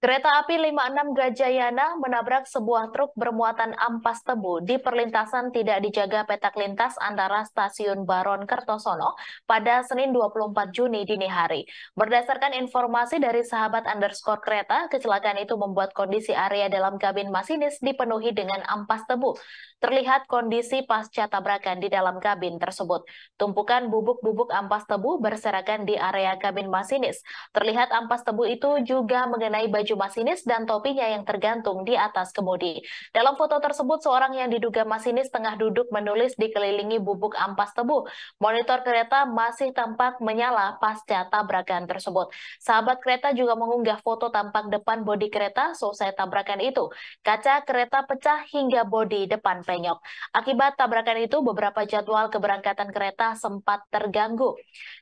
Kereta api 56 Gajayana menabrak sebuah truk bermuatan ampas tebu di perlintasan tidak dijaga petak lintas antara stasiun Baron Kertosono pada Senin 24 Juni dini hari. Berdasarkan informasi dari sahabat underscore kereta, kecelakaan itu membuat kondisi area dalam kabin masinis dipenuhi dengan ampas tebu. Terlihat kondisi pasca tabrakan di dalam kabin tersebut. Tumpukan bubuk-bubuk ampas tebu berserakan di area kabin masinis. Terlihat ampas tebu itu juga mengenai baju baju masinis dan topinya yang tergantung di atas kemudi. Dalam foto tersebut, seorang yang diduga masinis tengah duduk menulis dikelilingi bubuk ampas tebu. Monitor kereta masih tampak menyala pasca tabrakan tersebut. Sahabat kereta juga mengunggah foto tampak depan bodi kereta selesai tabrakan itu. Kaca kereta pecah hingga bodi depan penyok. Akibat tabrakan itu, beberapa jadwal keberangkatan kereta sempat terganggu.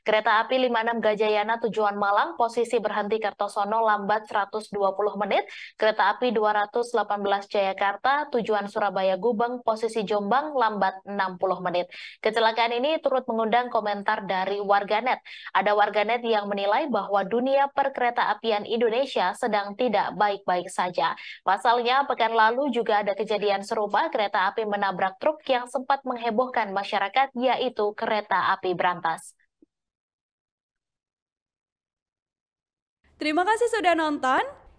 Kereta api 56 Gajayana tujuan Malang posisi berhenti Kartosono lambat 120 20 menit, kereta api 218 Jayakarta, tujuan Surabaya-Gubeng, posisi Jombang lambat 60 menit. Kecelakaan ini turut mengundang komentar dari warganet. Ada warganet yang menilai bahwa dunia perkereta apian Indonesia sedang tidak baik-baik saja. Pasalnya, pekan lalu juga ada kejadian serupa kereta api menabrak truk yang sempat menghebohkan masyarakat, yaitu kereta api berantas. Terima kasih sudah nonton.